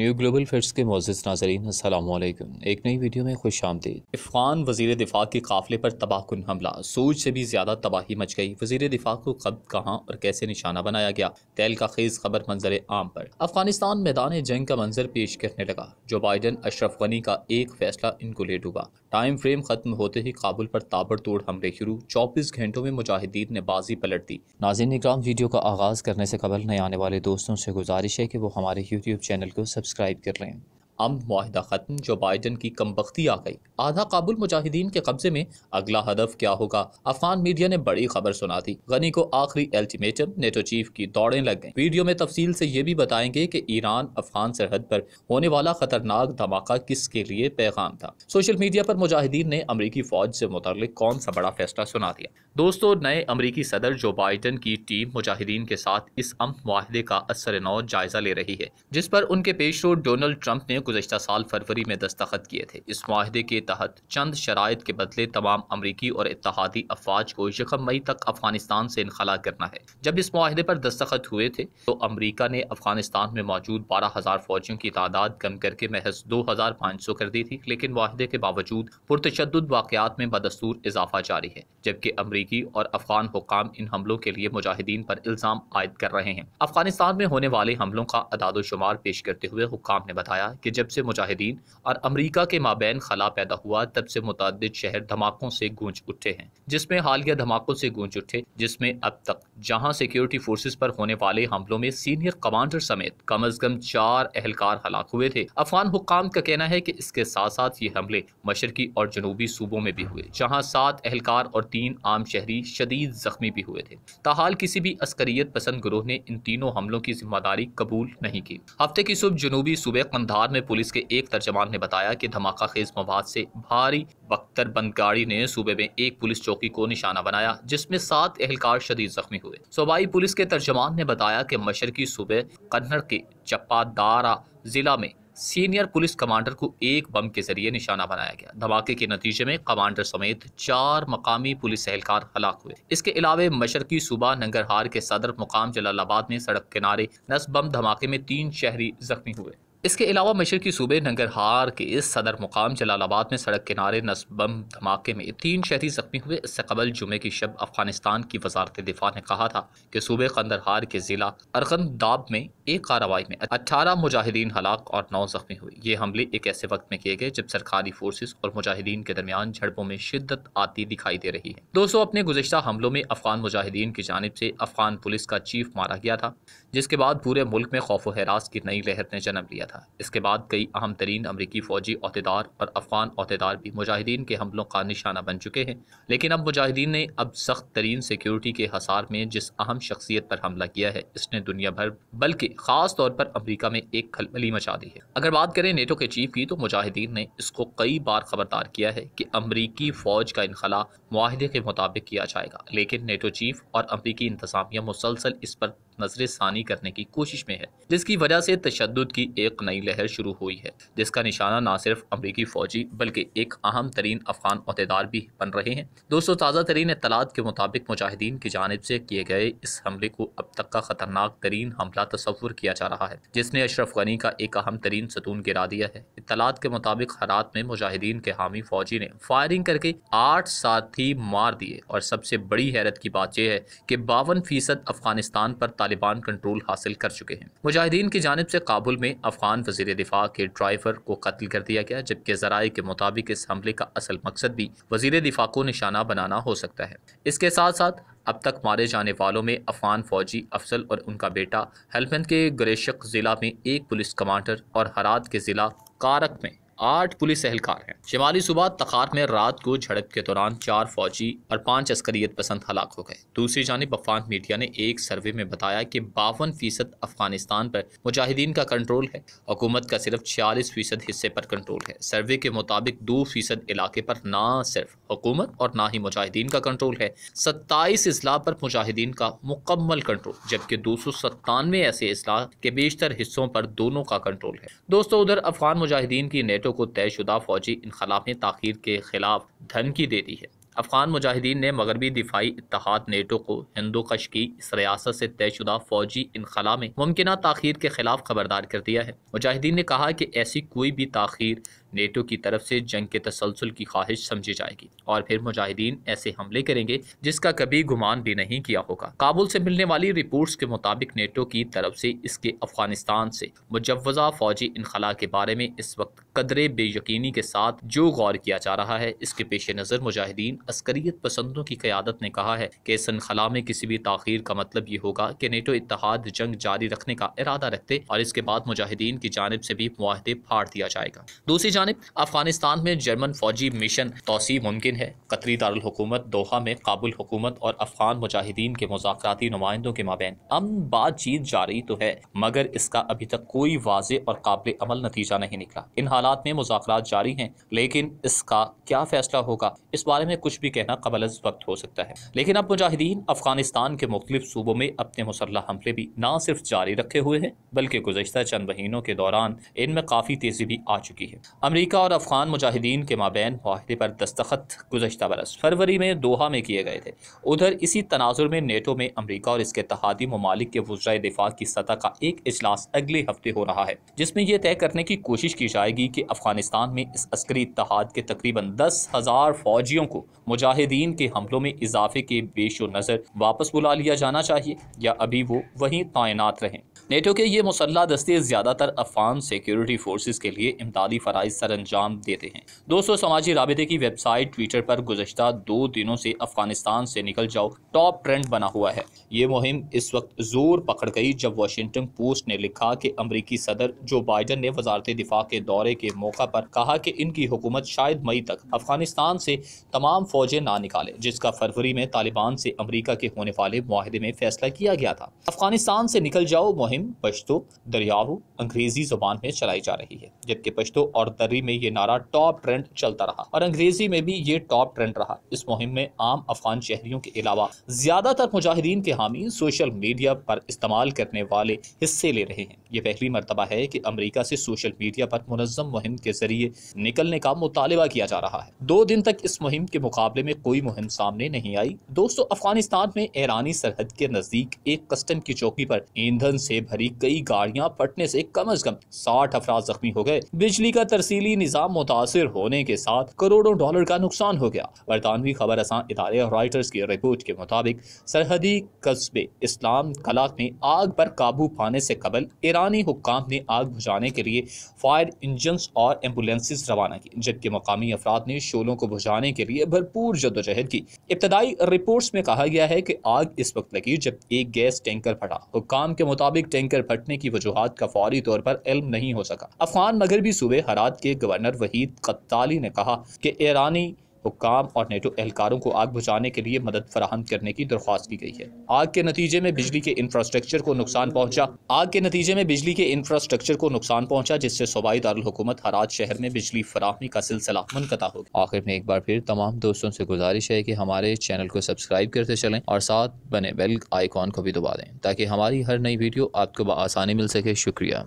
new global first के Moses Nazreen Aslam एक नई वीडियो में खुश आमदी अफगान वजीर दिफा के काफिले पर तबाहकुन हमला सोच से भी ज्यादा तबाही मच गई वजीर दिफा को कब कहाँ और कैसे निशाना बनाया गया तेल का खेज खबर मंजर आम पर अफगानिस्तान मैदान जंग का मंजर पेश करने लगा जो बाइडन अशरफ गनी का एक फैसला इनको ले डूबा टाइम फ्रेम खत्म होते ही काबुल पर ताबड़तोड़ हमले शुरू 24 घंटों में मुजाहिदीन ने बाजी पलट दी नाजिन इक्राम वीडियो का आगाज़ करने से कबल नए आने वाले दोस्तों से गुजारिश है कि वो हमारे यूट्यूब चैनल को सब्सक्राइब कर लें अम माहिदा ख़त्म जो बाइडन की कम बख्ती आ गई आधा काबुल मुजाहिदीन के कब्जे में अगला हदफ क्या होगा अफगान मीडिया ने बड़ी खबर सुना दी गनी को आखिरी अल्टीमेटम नेटो चीफ की दौड़े लग गई वीडियो में तफसील से ये भी बताएंगे कि ईरान अफगान सरहद पर होने वाला खतरनाक धमाका किसके लिए पैगाम था सोशल मीडिया पर मुजाहिदीन ने अमरीकी फौज से मुतल कौन सा बड़ा फैसला सुना दिया दोस्तों नए अमरीकी सदर जो बाइडन की टीम मुजाहिदीन के साथ इस अम माहदे का असर नौ जायजा ले रही है जिस पर उनके पेशो डोनल्ड ट्रंप ने गुजशत साल फरवरी में दस्तखत किए थे इस माहदे के तहत चंद शराइ के बदले तमाम अमरीकी और इतिहादी अफवाज को यकम मई तक अफगानिस्तान से इनखला करना है जब इस माहदे पर दस्तखत हुए थे तो अमरीका ने अफगानिस्तान में मौजूद बारह हज़ार फौजियों की तादाद कम करके महज दो हज़ार पाँच सौ कर दी थी लेकिन माहदे के बावजूद पुरतशद वाक़ात में बदस्तूर इजाफा जारी है जबकि अमरीकी और अफगान हुकाम इन हमलों के लिए मुजाहिदीन पर इल्ज़ाम आयद कर रहे हैं अफगानिस्तान में होने वाले हमलों का अदादोशुमार पेश करते हुए हुकाम ने बताया कि जब से मुजाहिदीन और अमरीका के माबेन खला पैदा हुआ तब से मुतद शहर धमाकों से गूंज उठे हैं जिसमें हालिया धमाकों से गूंज उठे जिसमें अब तक जहां सिक्योरिटी फोर्सेज पर होने वाले हमलों में सीनियर कमांडर समेत कम अज कम चार एहलकार हलाक हुए थे अफगान हुकाम का कहना है की इसके साथ साथ ये हमले मशरकी और जनूबी सूबों में भी हुए जहाँ सात एहलकार और तीन आम शहरी शदीद जख्मी भी हुए थे ताहाल किसी भी अस्करियत पसंद ग्रोह ने इन तीनों हमलों की जिम्मेदारी कबूल नहीं की हफ्ते की सुबह जनूबी सूबे कंधार में पुलिस के एक तर्जमान ने बताया कि धमाका खेज मवाद से भारी बख्तर बंद गाड़ी ने सूबे में एक पुलिस चौकी को निशाना बनाया जिसमें सात एहलकार शदीद जख्मी हुए सूबाई पुलिस के तर्जमान ने बताया कि मशरकी सूबे कन्नड़ के चप्पादारा जिला में सीनियर पुलिस कमांडर को एक बम के जरिए निशाना बनाया गया धमाके के नतीजे में कमांडर समेत चार मकामी पुलिस एहलकार हलाक हुए इसके अलावा मशरकी सूबा नंगरहार के सदर मुकाम जलालाबाद में सड़क किनारे नस बम धमाके में तीन शहरी जख्मी हुए इसके अलावा की सूबे नंगरहार के इस सदर मुकाम जलालाबाद में सड़क किनारे नस्बम धमाके में तीन शहरी जख्मी हुए इससे कबल जुमे की शब अफगानिस्तान की वजारत दिफा ने कहा था कि सूबे कंदरहार के ज़िला दाब में एक कार्रवाई में अट्ठारह मुजाहिदीन हलाक और नौ जख्मी हुए ये हमले एक ऐसे वक्त में किए गए जब सरकारी फोर्सेज और मुजाहिदीन के दरमियान झड़पों में शिद्दत आती दिखाई दे रही है दोस्तों अपने गुजशत हमलों में अफगान मुजाहिदीन की जानब से अफगान पुलिस का चीफ मारा गया था जिसके बाद पूरे मुल्क में खौफ हरास की नई लहर ने जन्म लिया था इसके बाद कई अहम तरीन अमरीकी फ़ौजी अहदेदार और अफ़गान अहदेदार भी मुजाहिदीन के हमलों का निशाना बन चुके हैं लेकिन अब मुजाहिदीन ने अब सख्त तरीन सिक्योरिटी के हसार में जिस अहम शख्सियत पर हमला किया है इसने दुनिया भर बल्कि ख़ास तौर पर अमरीका में एक खलबली मचा दी है अगर बात करें नेटो के चीफ की तो मुजाहिदीन ने इसको कई बार खबरदार किया है कि अमरीकी फ़ौज का इनखला माहदे के मुताबिक किया जाएगा लेकिन नेटो चीफ और अमरीकी इंतजामिया मुसलसल इस पर नजर षानी करने की कोशिश में है जिसकी वजह से तशद की एक नई लहर शुरू हुई है जिसका निशाना न सिर्फ अमरीकी फौजी बल्कि एक अहम तरीन अफगान अहदेदार भी बन रहे हैं दोस्तों ताज़ा तरीन इतलात के मुताबिक मुजाहिदीन की जानब से किए गए इस हमले को अब तक का खतरनाक तरीन हमला तस्वुर किया जा रहा है जिसने अशरफ गनी का एक अहम तरीन सतून गिरा दिया है इतलात के मुताबिक हरात में मुजाहिदीन के हामी फौजी ने फायरिंग करके आठ साथी मार दिए और सबसे बड़ी हैरत की बात यह है कि बावन फीसद अफगानिस्तान पर तालिबान कंट्रोल हासिल कर चुके हैं मुजाहिदीन की जानब से काबुल में अफगान वजीर दिफा के ड्राइवर को कत्ल कर दिया गया जबकि जराये के मुताबिक इस हमले का असल मकसद भी वजीर दिफा को निशाना बनाना हो सकता है इसके साथ साथ अब तक मारे जाने वालों में अफगान फौजी अफसल और उनका बेटा हेलमंद के ग्रेशक ज़िला में एक पुलिस कमांडर और हरात के ज़िला कारक में आठ पुलिस एहलकार हैं शिमाली सुबह तखार में रात को झड़प के दौरान चार फौजी और पांच अस्करियत पसंद हलाक हो गए दूसरी जानब अफगान मीडिया ने एक सर्वे में बताया कि बावन फीसद अफगानिस्तान पर मुजाहिदीन का कंट्रोल है हुकूमत का सिर्फ छियालीस फीसद हिस्से पर कंट्रोल है सर्वे के मुताबिक दो फीसद इलाके पर ना सिर्फ हुकूमत और ना ही मुजाहिदीन का कंट्रोल है सत्ताईस असलाह पर मुजाहिदीन का मुकम्मल कंट्रोल जबकि दो सौ सत्तानवे ऐसे अजला के बेशतर हिस्सों पर दोनों का कंट्रोल है दोस्तों उधर अफगान मुजाहिदीन की नेटो रियासतों को तयशुदा फौजी इनखला में ताखिर के खिलाफ धमकी दे दी है अफगान मुजाहिदीन ने मगरबी दिफाई इतिहाद नेटो को हिंदुकश की इस रियासत से तयशुदा फौजी इनखला में मुमकिन तखिर के खिलाफ खबरदार कर दिया है मुजाहिदीन ने कहा कि ऐसी कोई भी तखीर नेटो की तरफ से जंग के तसलसल की ख्वाहिश समझी जाएगी और फिर मुजाहिदीन ऐसे हमले करेंगे जिसका कभी गुमान भी नहीं किया होगा काबुल से मिलने वाली रिपोर्ट्स के मुताबिक नेटो की तरफ से इसके अफगानिस्तान से मुजवजा फौजी इनखला के बारे में इस वक्त कदरे बेयकीनी के साथ जो गौर किया जा रहा है इसके पेश नज़र मुजाहिदीन अस्करियत पसंदों की क्यादत ने कहा है कि इस इनखला में किसी भी तखिर का मतलब ये होगा कि नेटो इतिहाद जंग जारी रखने का इरादा रखते और इसके बाद मुजाहिदीन की जानब से भी माहदे फाड़ दिया जाएगा दूसरी जानब अफगानिस्तान में जर्मन फौजी मिशन तोसी मुमकिन है कतरी दारकूमत दोहा में काबुल हुकूमत और अफगान मुजाहिदीन के मुजाकती नुमाइंदों के माबे अम बातचीत जारी तो है मगर इसका अभी तक कोई वाज और काबिल अमल नतीजा नहीं निकला इन हालात में मुजाकर जारी हैं लेकिन इसका क्या फैसला होगा इस बारे में कुछ भी कहना कबल वक्त हो सकता है लेकिन अब मुजाहिदीन अफगानिस्तान के मुख्तु सूबों में अपने मुसल्ह हमले भी न सिर्फ जारी रखे हुए हैं बल्कि गुजशत चंद महीनों के दौरान इनमें काफ़ी तेज़ी भी आ चुकी है अमरीका और अफगान मुजाहिदीन के माबेन माहदे पर दस्तखत गुजशत बरस फरवरी में दोहा में किए गए थे उधर इसी तनाजुर में नेटो में अमरीका और इसके तहादी ममालिक के वजरा दिफा की सतह का एक अजलास अगले हफ्ते हो रहा है जिसमें यह तय करने की कोशिश की जाएगी कि अफगानिस्तान में इस अस्करी इतहाद के तकरीबन दस हज़ार फौजियों को मुजाहिदीन के हमलों में इजाफे के बेश नज़र वापस बुला लिया जाना चाहिए या अभी वो वहीं तैनात रहें नेटो के ये मुसल्ह दस्ते ज़्यादातर अफगान सिक्योरिटी फोर्सेज के लिए इमदादी फ़राइज सर अंजाम देते हैं दोस्तों समाजी रबे की वेबसाइट ट्विटर पर गुजशत दो दिनों से अफगानिस्तान से निकल जाओ टॉप ट्रेंड बना हुआ है ये मुहिम इस वक्त जोर पकड़ गई जब वाशिंगटन पोस्ट ने लिखा कि अमरीकी सदर जो बाइडन ने वजारत दिफा के दौरे के मौका पर कहा कि इनकी हुकूमत शायद मई तक अफगानिस्तान से तमाम फौजें ना निकाले जिसका फरवरी में तालिबान से अमरीका के होने वाले माहदे में फैसला किया गया था अफगानिस्तान से निकल जाओ मुहिम पश्तो दरियाओं अंग्रेजी जुबान में चलाई जा रही है जबकि पश्तो और अरबी में ये नारा टॉप ट्रेंड चलता रहा और अंग्रेजी में भी ये टॉप ट्रेंड रहा इस मुहिम में आम अफगान शहरियों के अलावा ज्यादातर मुजाहिदीन के हामी सोशल मीडिया पर इस्तेमाल करने वाले हिस्से ले रहे हैं ये पहली मरतबा है की अमरीका से सोशल मीडिया पर मुनजम मुहिम के जरिए निकलने का मुतालबा किया जा रहा है दो दिन तक इस मुहिम के मुकाबले में कोई मुहिम सामने नहीं आई दोस्तों अफगानिस्तान में ईरानी सरहद के नजदीक एक कस्टम की चौकी पर ईंधन से भरी कई गाड़ियां फटने से कम अज कम साठ अफराज जख्मी हो गए बिजली का तरसी तफसीली निज़ाम मुतासर होने के साथ करोड़ों डॉलर का नुकसान हो गया बरतानवी खबर आसान इदारे रॉयटर्स की रिपोर्ट के मुताबिक सरहदी कस्बे इस्लाम कलाक में आग पर काबू पाने से कबल ईरानी हुकाम ने आग बुझाने के लिए फायर इंजन्स और एम्बुलेंसेज रवाना की जबकि मकामी अफराद ने शोलों को बुझाने के लिए भरपूर जदोजहद की इब्तदाई रिपोर्ट्स में कहा गया है कि आग इस वक्त लगी जब एक गैस टैंकर फटा हुकाम के मुताबिक टैंकर फटने की वजूहत का फौरी तौर पर इल्म नहीं हो सका अफगान मगरबी सूबे हरात के के गवर्नर वहीद कत्ताली ने कहा कि ईरानी हुकाम और नेटो एहलकारों को आग बुझाने के लिए मदद फराहम करने की दरख्वास्त की गई है आग के नतीजे में बिजली के इंफ्रास्ट्रक्चर को नुकसान पहुंचा आग के नतीजे में बिजली के इंफ्रास्ट्रक्चर को नुकसान पहुंचा जिससे सूबाई दारकूमत हराज शहर में बिजली फराहमी का सिलसिला मुनकता हो गया आखिर में एक बार फिर तमाम दोस्तों से गुजारिश है कि हमारे चैनल को सब्सक्राइब करते चलें और साथ बने बेल आइकॉन को भी दबा दें ताकि हमारी हर नई वीडियो आपको आसानी मिल सके शुक्रिया